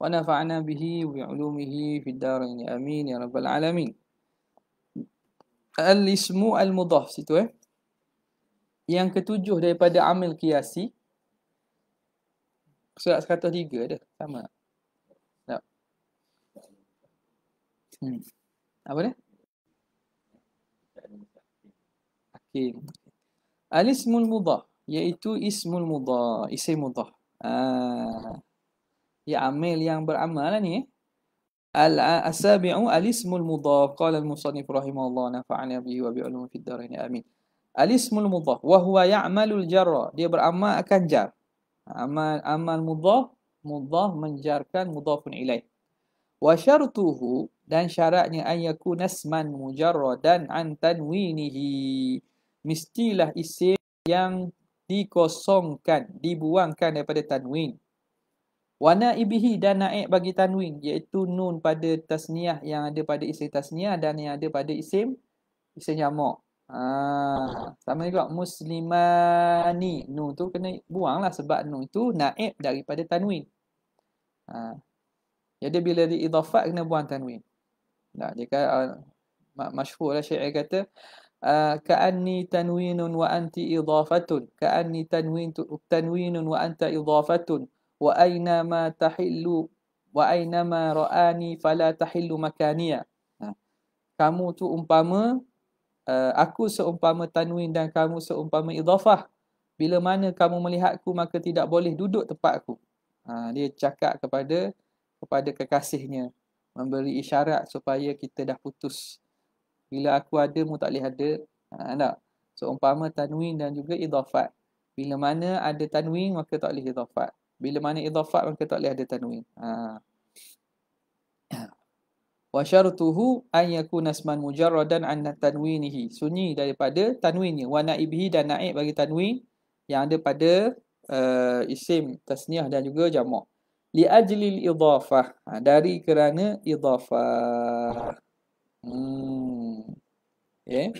ونفعنا به وبعلومه في الدارين امين يا رب العالمين الاسم المضاف situ eh yang ketujuh daripada amil qiyasi surat 103 dah sama tak no. hmm. apa dia hakim okay. alismul mudah iaitu ismul mudah isim mudah ah ya amil yang beramal lah ni eh. al asabi'u al ismul mudhaf qala al musannif rahimahullah nafa'ani bihi wa bi ulumi fid dharain amin al ismul mudhaf wa huwa ya'malul jarra dia beramal akan jar amal amal mudhaf mudhaf menjarkan mudhafun ilaih wa syartuhu dan syaratnya an yakuna isman mujarradan an tanwinihi mestilah isim yang dikosongkan dibuangkan daripada tanwin wa naibihi dan naib bagi tanwin iaitu nun pada tasniah yang ada pada isim tasniah dan yang ada pada isim isim jamak ha, sama juga muslimani nun tu kena buanglah sebab nun tu naib daripada tanwin ha, jadi bila diidhafat kena buang tanwin nah dia kata uh, ah, masyhurlah syekh kata Uh, ka'anni tanwinun wa anti idhafatun ka'anni tanwin tanwinun wa anta idhafatun wa aina ma tahillu wa aina ma ra'ani fala tahillu makaniya kamu tu umpama eh, aku seumpama tanwin dan kamu seumpama idhafah bila mana kamu melihatku maka tidak boleh duduk tempatku ha, dia cakap kepada kepada kekasihnya memberi isyarat supaya kita dah putus bila aku ada mu tak boleh ada tak ha, seumpama tanwin dan juga idhafah bila mana ada tanwin maka tak boleh idhafah bila mana idhafat maka tak boleh ada tanwin. Ha. Wa syartuhu an yakuna isman mujarradan an tanwinihi. Sunyi daripada tanwinnya. Wa naibihi dan naib bagi tanwin yang ada pada uh, isim tasniah dan juga jamak. Li ajli idhafah. Ha. dari kerana idhafah. Hmm. Yeah.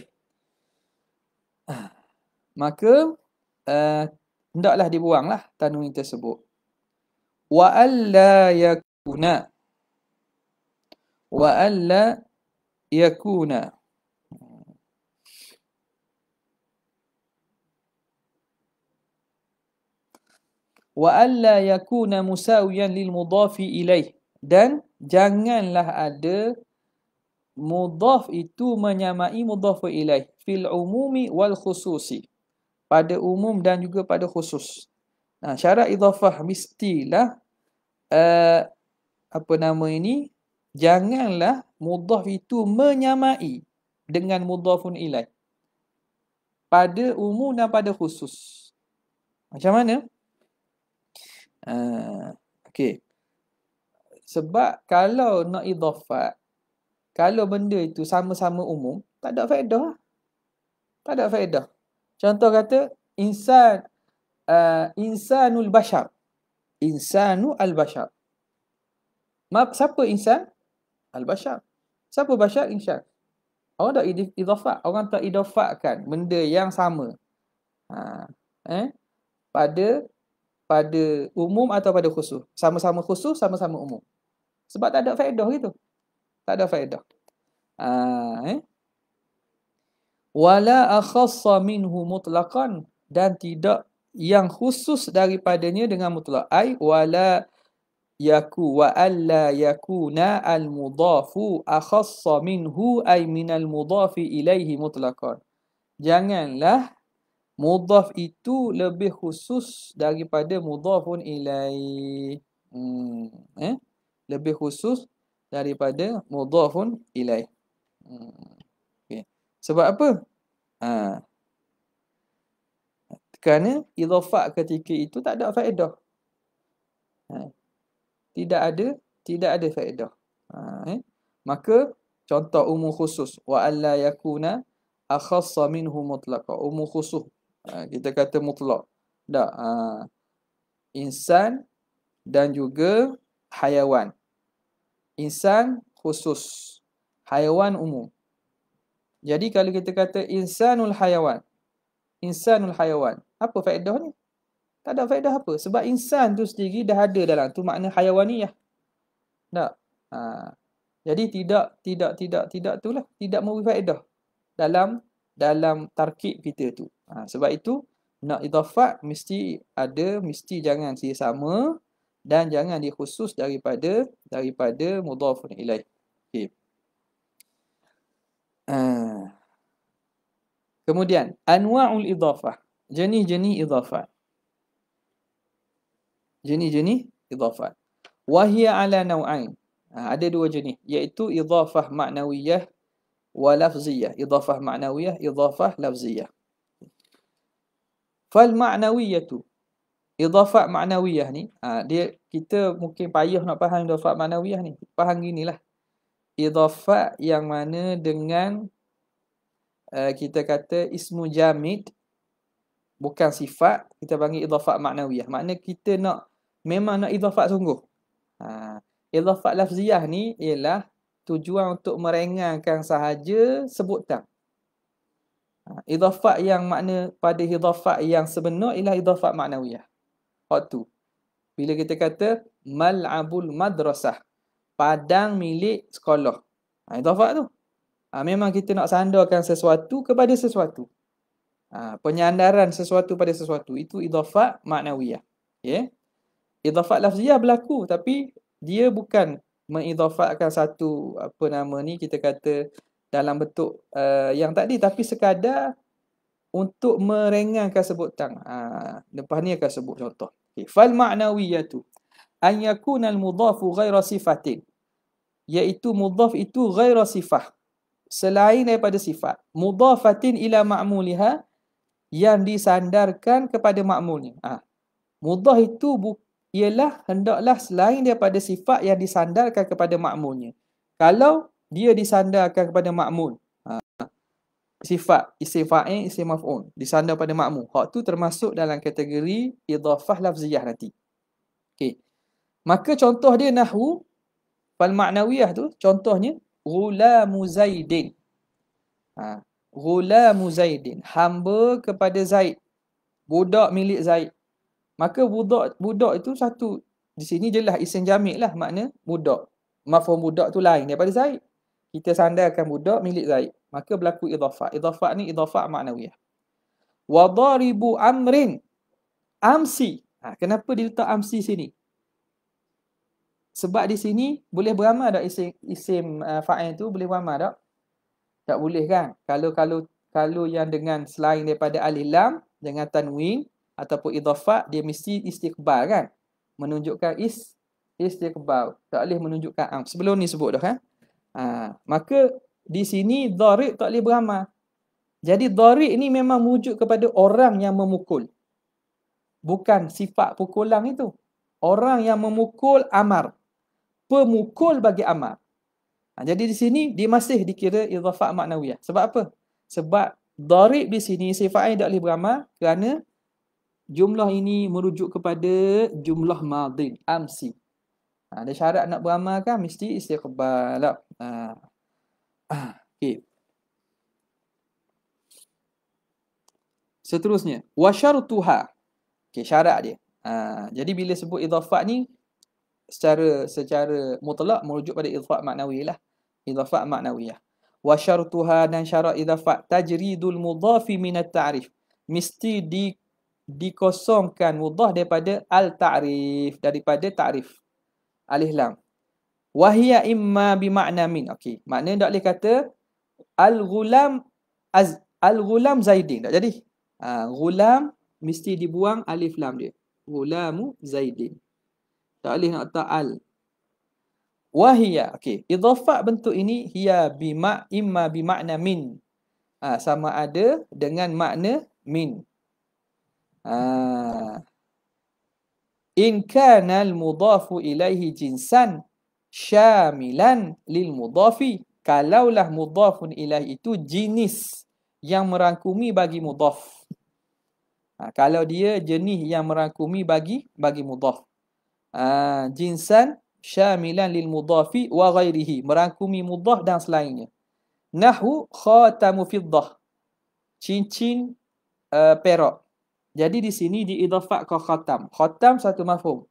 Maka uh, hendaklah dibuanglah tanwin tersebut wa alla yakuna wa alla yakuna wa alla yakuna musawiyan lil mudafi ilaih dan janganlah ada mudaf itu menyamai mudaf ilaih fil umumi wal khususi pada umum dan juga pada khusus Nah, syarat idhafah mestilah uh, apa nama ini janganlah mudhaf itu menyamai dengan mudhafun ilai pada umum dan pada khusus. Macam mana? Uh, eh, okay. Sebab kalau nak idhafat, kalau benda itu sama-sama umum, tak ada faedah. Lah. Tak ada faedah. Contoh kata, insan uh, insanul bashar. Insanu al-bashar. Ma, siapa insan? Al-bashar. Siapa bashar? Insan. Orang tak idofak. Orang tak idofakkan benda yang sama. Ha. Eh? Pada pada umum atau pada khusus. Sama-sama khusus, sama-sama umum. Sebab tak ada faedah gitu. Tak ada faedah. Ha. Eh? Wala akhassa minhu mutlaqan dan tidak yang khusus daripadanya dengan mutlak ai wala yaku wa alla yakuna al mudafu akhassa minhu ay min al mudafi ilaihi mutlaqan janganlah mudaf itu lebih khusus daripada mudafun ilai hmm. eh lebih khusus daripada mudafun ilai hmm. okay. sebab apa ha kerana eh, idhafah ketika itu tak ada faedah. Ha. Tidak ada, tidak ada faedah. Ha. Eh. Maka contoh umum khusus wa alla yakuna akhassa minhu mutlaka Umum khusus ha. kita kata mutlak. Dak. Ha. Insan dan juga haiwan. Insan khusus, haiwan umum. Jadi kalau kita kata insanul haiwan. Insanul haiwan apa faedahnya? Tak ada faedah apa. Sebab insan tu sendiri dah ada dalam tu makna hayawaniyah. Tak? Ha. Jadi tidak, tidak, tidak, tidak tu lah. Tidak memberi faedah dalam dalam tarkib kita tu. Ha. Sebab itu nak idhafat mesti ada, mesti jangan sia sama dan jangan dikhusus daripada daripada mudhafun ilaih. Okay. Ha. Kemudian, anwa'ul idhafah jenis-jenis idhafat. Jenis-jenis idhafat. Wahia ala naw'ain. Ha, ada dua jenis. Iaitu idhafah maknawiyah wa lafziyah. Idhafah maknawiyah, idhafah lafziyah. Fal ma'nawiyah tu. Idhafat maknawiyah ni, ha, dia kita mungkin payah nak faham idhafat maknawiyah ni. Faham gini lah. Idhafat yang mana dengan uh, kita kata ismu jamid bukan sifat kita panggil idhafat maknawiyah makna kita nak memang nak idhafat sungguh ha idhafat lafziah ni ialah tujuan untuk merengangkan sahaja sebutan ha idhafat yang makna pada idhafat yang sebenar ialah idhafat maknawiyah waktu bila kita kata mal'abul madrasah padang milik sekolah ha idhafat tu ha, memang kita nak sandarkan sesuatu kepada sesuatu Ha, penyandaran sesuatu pada sesuatu itu idhafah maknawiyah ya yeah? idhafah lafziah berlaku tapi dia bukan mengidhafahkan satu apa nama ni kita kata dalam bentuk uh, yang tadi tapi sekadar untuk merengangkan sebutan ha depan ni akan sebut contoh okay. fal ma'nawiyatu an yakuna al mudhafu ghaira sifatin Yaitu mudhaf itu ghaira sifah selain daripada sifat mudhafatin ila ma'muliha ma yang disandarkan kepada makmurnya. Ha. Mudah itu bu- ialah hendaklah selain daripada sifat yang disandarkan kepada makmurnya. Kalau dia disandarkan kepada makmur. Ha. Sifat isim fa'il isim maf'ul disandar pada makmur. Hak tu termasuk dalam kategori idhafah lafziyah nanti. Okey. Maka contoh dia nahu. fal ma'nawiyah tu contohnya gulamu zaidin. Ha. Ghulamu Zaidin. Hamba kepada Zaid. Budak milik Zaid. Maka budak budak itu satu. Di sini jelas isim jamik lah makna budak. Mafhum budak tu lain daripada Zaid. Kita sandarkan budak milik Zaid. Maka berlaku idhafak. Idhafak ni idhafak maknawiyah. Wadharibu amrin. Amsi. Ha, kenapa dia letak amsi sini? Sebab di sini boleh beramal tak isim, isim uh, fa'in tu? Boleh beramal tak? Tak boleh kan? Kalau kalau kalau yang dengan selain daripada alilam dengan tanwin ataupun idhafah dia mesti istiqbal kan? Menunjukkan is istiqbal. Tak boleh menunjukkan am. Sebelum ni sebut dah kan? Ha, maka di sini dharib tak boleh beramal. Jadi dharib ni memang wujud kepada orang yang memukul. Bukan sifat pukulan itu. Orang yang memukul amar. Pemukul bagi amar. Ha, jadi di sini dia masih dikira idhafah maknawiyah. Sebab apa? Sebab darib di sini sifat ain tak boleh beramal kerana jumlah ini merujuk kepada jumlah madin, amsi. Ha, ada syarat nak beramal kan mesti istiqbal. Ha. ha. Okay. Seterusnya, wa syartuha. Okay, syarat dia. Ha. jadi bila sebut idhafah ni secara secara mutlak merujuk pada idhafah maknawi lah idafat maknawiyah. Wa syartuha dan syarat idafat tajridul mudhafi minat ta'rif. Mesti di, dikosongkan mudah daripada al-ta'rif. Daripada ta'rif. Al-Ihlam. Wahia imma bimakna min. Okey. Maknanya tak boleh kata al gulam az al gulam zaidin. Tak jadi. Ha, ghulam mesti dibuang alif lam dia. Gulamu zaidin. Tak boleh nak letak al. Wahia, ya. okey idhafah bentuk ini hiya bima imma bi makna min ha, sama ada dengan makna min ha. in kana al mudafu ilaihi jinsan syamilan lil mudafi kalaulah mudafun ilaihi itu jenis yang merangkumi bagi mudaf ha, kalau dia jenis yang merangkumi bagi bagi mudaf ha, jinsan syamilan lil mudafi wa ghairihi merangkumi mudaf dan selainnya nahu khatamu fiddah cincin uh, eh, perak jadi di sini diidafat ke khatam khatam satu mafhum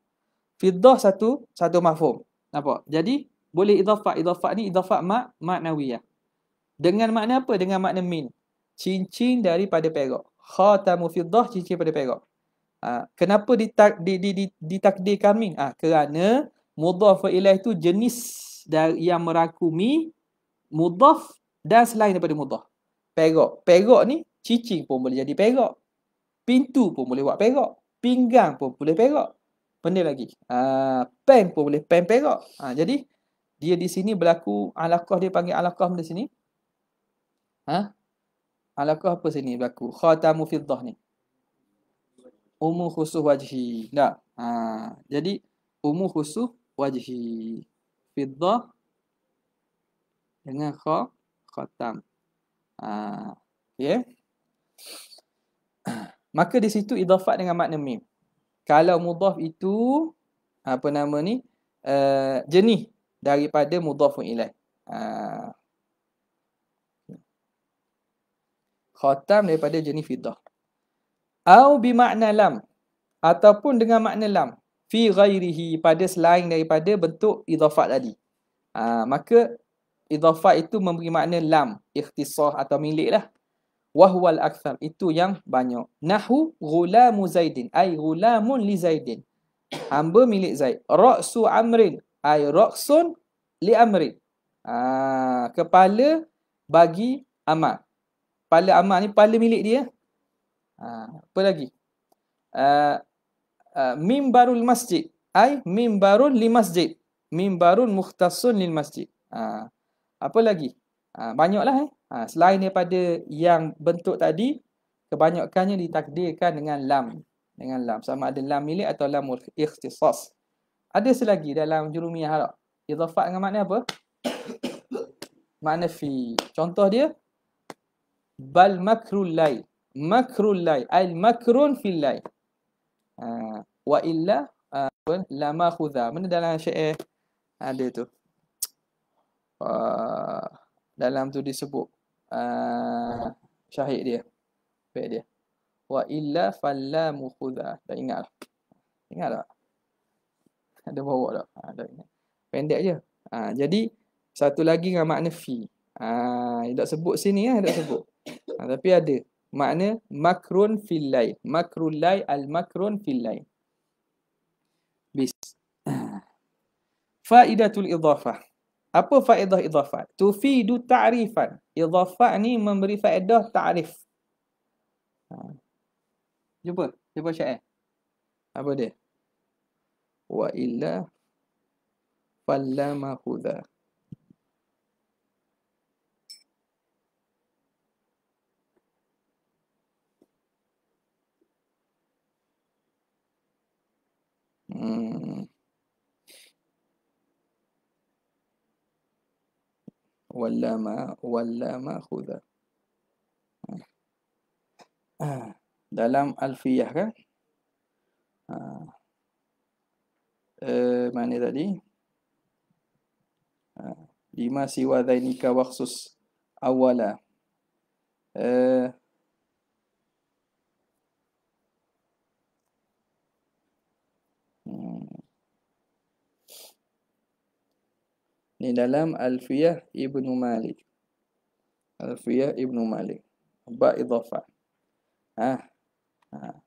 fiddah satu satu mafhum nampak jadi boleh idafat idafat ni idafat mak maknawiyah dengan makna apa dengan makna min cincin daripada perak khatamu fiddah cincin daripada perak ah, kenapa ditak, di, di, di, ditakdirkan min uh, kerana mudhaf ilaih tu jenis yang merakumi mudhaf dan selain daripada mudhaf. Perak. Perak ni cicing pun boleh jadi perak. Pintu pun boleh buat perak. Pinggang pun boleh perak. Benda lagi. Ah pen pun boleh pen perak. Ah ha, jadi dia di sini berlaku alaqah dia panggil alaqah di sini. Ha? Alaqah apa sini berlaku? Khatamu fiddah ni. Umu khusuh wajhi. Tak. Ha. Jadi umu khusuh wajhi fidda dengan kha khatam. Ha, okay. Maka di situ idafat dengan makna mim. Kalau mudaf itu apa nama ni? Uh, eh, jenis daripada mudhafun ilaih. Ah. Uh, khatam daripada jenis fidah. Au bi makna lam ataupun dengan makna lam fi ghairihi pada selain daripada bentuk idhafat tadi. Ha, maka idhafat itu memberi makna lam, ikhtisah atau milik lah. Wahual akthar, itu yang banyak. Nahu gulamu zaidin, ay gulamun li zaidin. Hamba milik zaid. Raksu amrin, ay raksun li amrin. Ha, kepala bagi amat. Kepala amat ni, kepala milik dia. Ha, apa lagi? Uh, Ah, mimbarul masjid ai mimbarun li masjid mimbarun mukhtasun lil masjid ha. apa lagi ha, banyaklah eh ha, selain daripada yang bentuk tadi kebanyakannya ditakdirkan dengan lam dengan lam sama ada lam milik atau lam ikhtisas ada selagi dalam jurumiyah harap idhafat dengan makna apa makna fi contoh dia bal makrul lay makrul lay al makrun fil lay Uh, wa illa pun ah, lama khudha. Mana dalam syair eh, ada tu? Ah, dalam tu disebut syahid dia. Baik dia. Wa illa falamu khudha. Tak ingat lah. Ingat tak? Ada bawa tak? Ada. ingat. Pendek je. jadi, satu lagi dengan makna fi. Ha, tak sebut sini lah. Ha, tak sebut. tapi ada makna makrun fil lail makrul lail al makrun fil lail bis faidatul idhafah apa faedah idhafah tufidu ta'rifan idhafah ni memberi faedah ta'rif ha. jumpa jumpa syair eh? apa dia wa illa fallama khudha ولا ما ولا ما خذا دلام ألفية كان آه. آه، ما ندري لما آه. سوى ذلك وخصوص أولا Ini dalam Alfiyah Ibnu Malik. Alfiyah Ibnu Malik. Ba idhafah. Ah. ah.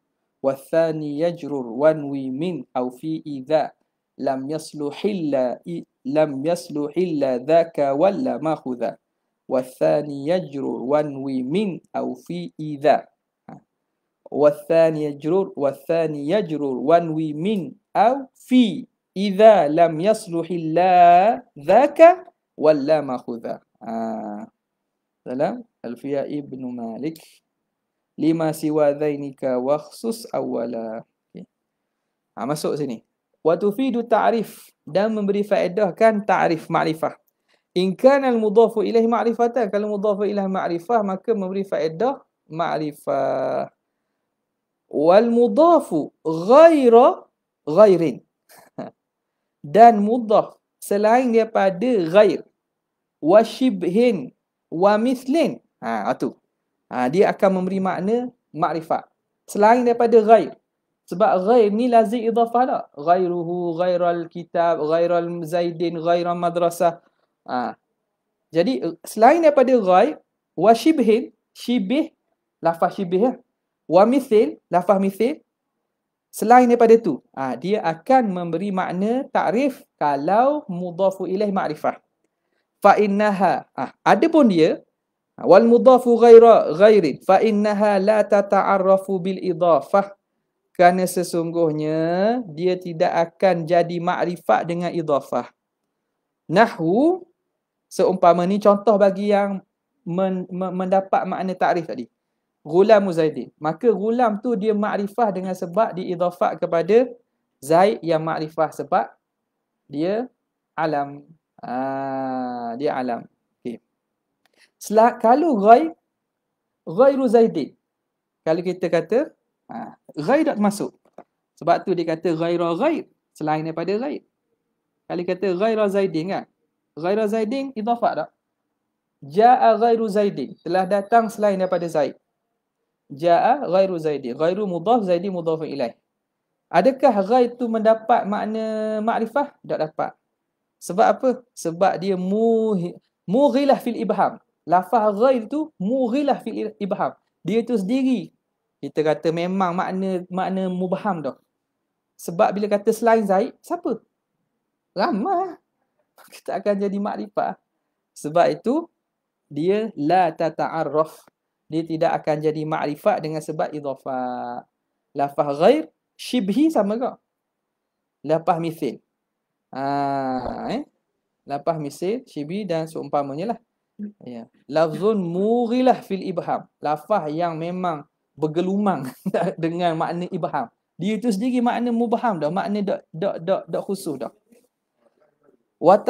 والثاني يجرر وانوي من أو في إذا لم يصلح إلا لم يصلح إلا ذاك ولا ماخذا والثاني يجرر وانوي من أو في إذا والثاني يجرر والثاني يجرر وانوي من أو في إذا لم يصلح إلا ذاك ولا مأخوذة آه. سلام الفياء ابن مالك لما سوى ذينك واخصص أولا okay. ha, masuk sini wa tufidu ta'rif dan memberi faedah kan ta'rif ma'rifah in kana al mudhafu ilaihi ma'rifatan kalau mudhafu ilaihi ma'rifah maka memberi faedah ma'rifah wal mudhafu ghaira ghairin dan mudah selain daripada ghair wa shibhin wa mislin ha ah, tu ha, dia akan memberi makna makrifat selain daripada ghair sebab ghair ni lazim idhafah lah. Ghairuhu, ghairal kitab, ghairal zaidin, ghairal madrasah. Ha. Jadi eh, selain daripada ghair, wa shibhin, shibih, lafaz shibih lah. Ya. Wa mithil, lafaz mithil, Selain daripada itu, ah, dia akan memberi makna takrif kalau mudhafu ilaih ma'rifah. Fa innaha, ah, ada pun dia, ah, wal mudhafu ghaira ghairin, fa innaha la tata'arrafu bil idhafah. Kerana sesungguhnya, dia tidak akan jadi ma'rifah dengan idhafah. Nahu, seumpama ni contoh bagi yang men, men, mendapat makna takrif tadi. Ghulam Muzaidin. Maka Ghulam tu dia makrifah dengan sebab diidhafat kepada Zaid yang makrifah sebab dia alam. Ha, dia alam. Okay. Selah, kalau Ghai, Ghairu Zaidin. Kalau kita kata, ha, Ghai tak masuk. Sebab tu dia kata Ghairu Ghai selain daripada Ghai. Kalau kata Ghairu Zaidin kan? Ghairu Zaidin idhafat tak? Ja'a Ghairu Zaidin. Telah datang selain daripada Zaid ja'a ghairu zaidi ghairu mudhaf zaidi mudhaf ilaih adakah ghair itu mendapat makna makrifah tak dapat sebab apa sebab dia mughilah fil ibham lafaz ghair tu mughilah fil ibham dia tu sendiri kita kata memang makna makna mubham dah sebab bila kata selain zaid siapa ramah kita akan jadi makrifah sebab itu dia la tata'arraf dia tidak akan jadi ma'rifat dengan sebab idhafah. Lafaz ghair, syibhi sama ke? lafah misil. Ha, eh? Lafaz misil, shibhi dan seumpamanya lah. Ya. Lafzun mughilah fil ibham. Lafaz yang memang bergelumang dengan makna ibham. Dia tu sendiri makna mubham dah. Makna dah dah dah dah khusus dah. Wa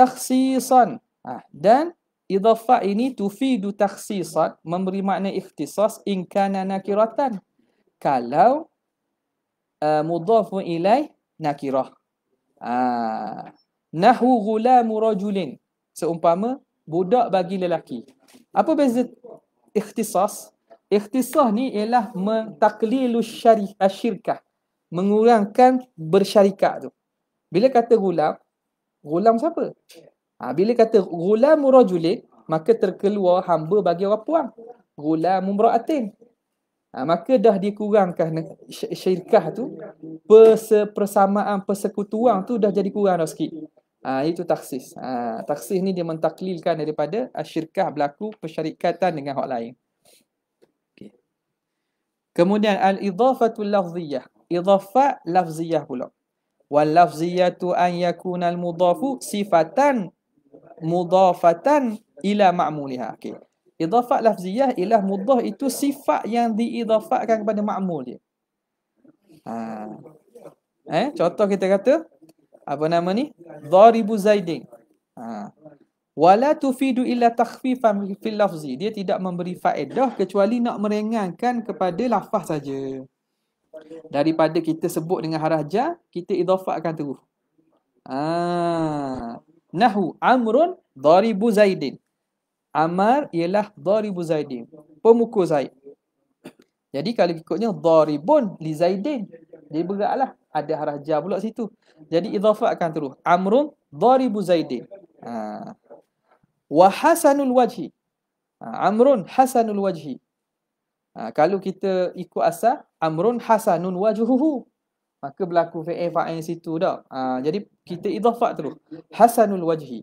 Ha, dan idhafah ini tufidu takhsisat memberi makna ikhtisas in kana nakiratan kalau uh, eh, mudhafu ilai nakirah ah nahu ghulamu rajulin seumpama budak bagi lelaki apa beza ikhtisas ikhtisas ni ialah mentaklilu syarikah eh, mengurangkan bersyarikat tu bila kata gulam gulam siapa Ha, bila kata gulamu rajulin, maka terkeluar hamba bagi orang puan. Gulamu mra'atin. Ha, maka dah dikurangkan syirkah tu, persamaan, persekutuan tu dah jadi kurang dah sikit. Ha, itu taksis. Ha, taksis ni dia mentaklilkan daripada syirkah berlaku persyarikatan dengan orang lain. Kemudian, al-idhafatul lafziyah. Idhafat lafziyah pula. Wal lafziyatu an yakuna al-mudhafu sifatan mudafatan ila ma'mulihah. Okay. Idafat lafziyah ilah mudah itu sifat yang diidafatkan kepada ma'mul dia. Ha. Eh, contoh kita kata, apa nama ni? Dharibu Zaidin. Ha. Wala tufidu illa takhfifan fil lafzi. Dia tidak memberi faedah kecuali nak merengankan kepada lafaz saja. Daripada kita sebut dengan harajah, kita idafatkan terus. Ah. Ha. Nahu Amrun Daribu Zaidin. Amar ialah Daribu Zaidin. Pemukul Zaid. Jadi kalau ikutnya Daribun Li Zaidin. Dia beratlah. Ada harah jah pula situ. Jadi idhafatkan terus. Amrun Daribu Zaidin. Ha. Wahasanul Wajhi. Ha. Amrun Hasanul Wajhi. Ha. kalau kita ikut asa, Amrun Hasanul Wajhuhu maka berlaku fi'il eh, fa'il situ dah. Ha, jadi kita idhafat terus. Hasanul wajhi.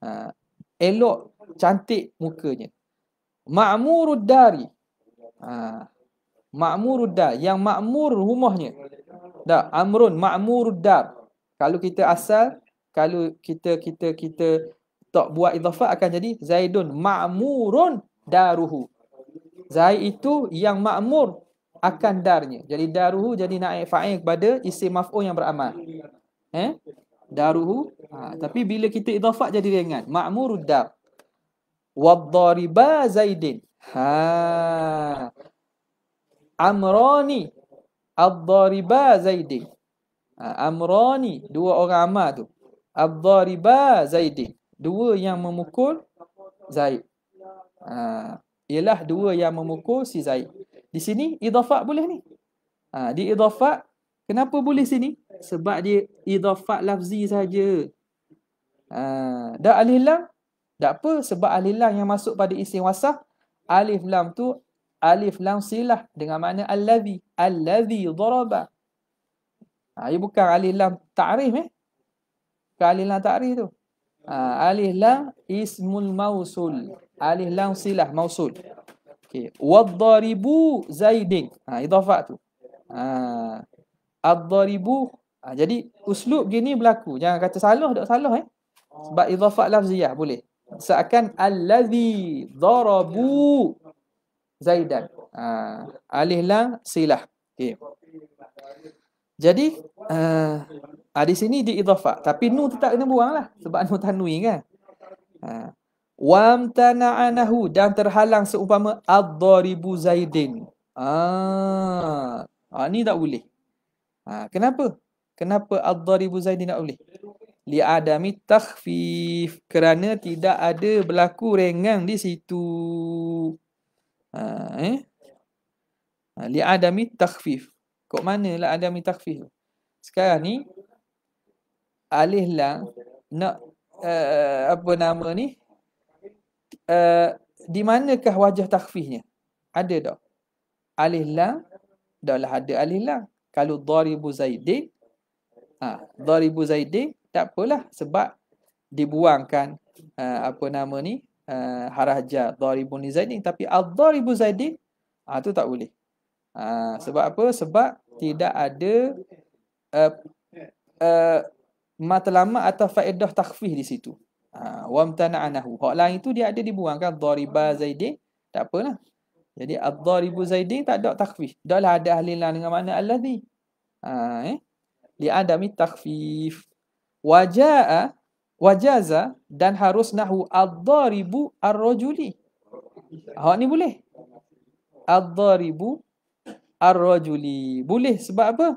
Ha, elok cantik mukanya. Ma'murud dari. Ha, ma'murud dar. Yang ma'mur rumahnya. Dah. Amrun. Ma'murud dar. Kalau kita asal, kalau kita kita kita tak buat idhafat akan jadi Zaidun ma'murun daruhu. Zaid itu yang makmur akan darnya. Jadi daruhu jadi naik fa'il kepada isim maf'ul yang beramal. Eh? Daruhu. Ha, tapi bila kita idhafat jadi ringan. Ma'murud dar. Wadhariba zaidin. Ha. Amrani. Adhariba zaidin. Ha, amrani. Dua orang amal tu. Adhariba zaidin. Dua yang memukul Zaid. Ha, ialah dua yang memukul si Zaid. Di sini idhafat boleh ni. Ha, di idhafat kenapa boleh sini? Sebab dia idhafat lafzi saja. Ha, dah alif lam tak apa sebab alif lam yang masuk pada isim wasah alif lam tu alif lam silah dengan makna allazi allazi daraba. Ha, ia bukan alif lam ta'rif eh. Bukan alif lam ta'rif tu. Ha, alif lam ismul mausul. Alif lam silah mausul. Okey, wadharibu Zaidin. Ha idafah tu. Ha ad-daribu. Ha, jadi uslub gini berlaku. Jangan kata salah tak salah eh. Sebab idafah lafziah boleh. Seakan allazi darabu Zaidan. Ha alih la silah. Okey. Jadi uh, ha, di sini diidafah tapi nu tetap kena buanglah sebab nu tanwin kan. Ha Wam wamtana'anahu dan terhalang seumpama ad-daribu zaidin. Ah, ah ni tak boleh. Ah kenapa? Kenapa ad-daribu zaidin tak boleh? Li adami takhfif kerana tidak ada berlaku rengang di situ. Ah eh. Ah, Li adami takhfif. Kok mana lah adami takfif? Sekarang ni alihlah. lam nak uh, apa nama ni? Eh, di manakah wajah takhfifnya? Ada tak? Alif lam dahlah ada alif lam. Kalau daribu Zaidi, ha, daribu Zaidi tak apalah sebab dibuangkan uh, apa nama ni? Uh, haraja daribu Zaidi. tapi al-daribu Zaidi ah ha, tu tak boleh. Ha, sebab apa? Sebab tidak ada uh, uh, matlamat atau faedah takhfif di situ. Ah, wa mtana'anahu. Hak lain itu dia ada dibuangkan dhariba zaidin. Tak apalah. Jadi ad-dharibu zaidin tak ada takhfif. Dahlah ada ahli lain dengan mana alladhi. Ha, eh? Li adami takfif Waja'a wajaza dan harus nahu ad-dharibu ar-rajuli. Hak ni boleh. Ad-dharibu ar-rajuli. Boleh sebab apa?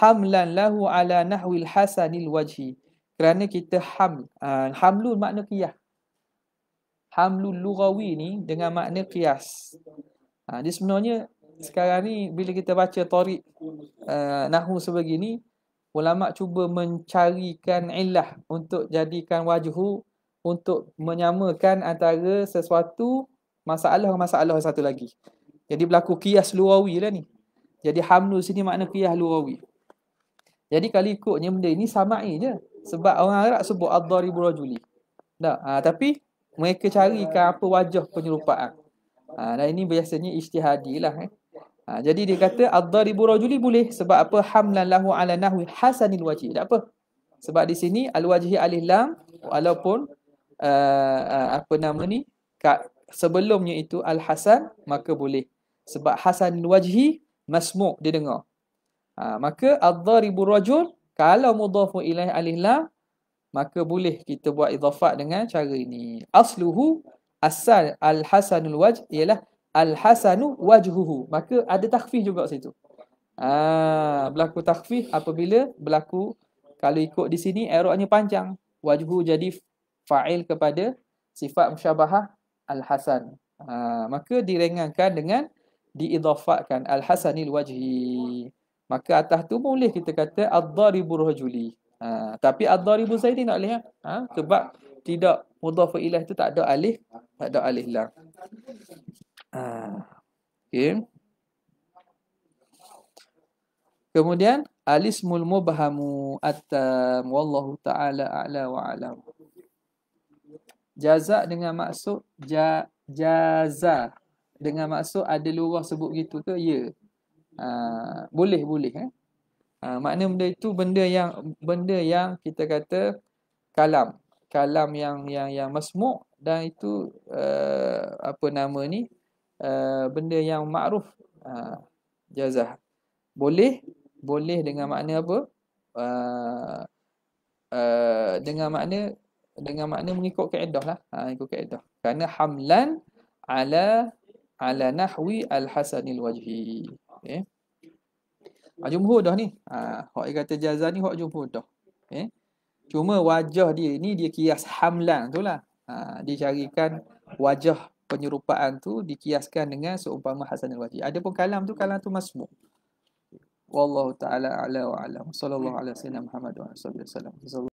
Hamlan lahu ala nahwil hasanil wajhi kerana kita ham uh, hamlul makna qiyas hamlul lughawi ni dengan makna qiyas ha uh, dia sebenarnya sekarang ni bila kita baca tarikh uh, ah, nahwu sebegini ulama cuba mencarikan ilah untuk jadikan wajhu untuk menyamakan antara sesuatu masalah dengan masalah satu lagi. Jadi berlaku kias lurawi lah ni. Jadi hamnu sini makna kias lurawi. Jadi kalau ikutnya benda ini sama'i je sebab orang Arab sebut ad-daribu rajuli. Tak, ha, tapi mereka carikan apa wajah penyerupaan. Ha, dan ini biasanya ijtihadilah eh. Ha, jadi dia kata ad-daribu rajuli boleh sebab apa hamlan lahu ala nahwi hasanil wajh. Tak apa. Sebab di sini al-wajhi alif lam walaupun uh, uh, apa nama ni kat sebelumnya itu al-hasan maka boleh sebab hasanil wajhi masmuk dia dengar. Ha, maka ad-daribu rajul kalau mudhafu ilaih alih lam, maka boleh kita buat idhafat dengan cara ini. Asluhu asal al-hasanul wajh ialah al-hasanu wajhuhu. Maka ada takfih juga situ. Ha, berlaku takfih apabila berlaku kalau ikut di sini erotnya panjang. Wajhu jadi fa'il kepada sifat musyabahah al-hasan. Ha, maka direngankan dengan diidhafatkan al-hasanil wajhi. Maka atas tu boleh kita kata ad-daribu rajuli. Ha, tapi ad-daribu zaidi tak boleh. Ha? Sebab tidak mudhaf ilah tu tak ada alih. tak ada alif lam. Ha. Okay. Kemudian alismul mubhamu atam. wallahu taala a'la wa alam. Jazak dengan maksud ja, jaza dengan maksud ada lurah sebut gitu ke? Ya. Yeah. Ah, boleh boleh eh. Ha, makna benda itu benda yang benda yang kita kata kalam kalam yang yang yang masmuk dan itu uh, apa nama ni uh, benda yang makruf uh, jazah boleh boleh dengan makna apa uh, uh, dengan makna dengan makna mengikut kaedah lah ha, ikut kaedah kerana hamlan ala ala nahwi al hasanil wajhi Eh. Hak jumhur dah ni. Ha, hak kata jazah ni hak jumhur dah. Eh. Cuma wajah dia ni dia kias hamlan tu lah. Ha, dia carikan wajah penyerupaan tu dikiaskan dengan seumpama Hasan al-Wajib. Adapun kalam tu kalam tu masmuk. Wallahu taala ala wa Sallallahu alaihi wasallam Muhammad wa sallallahu alaihi wasallam.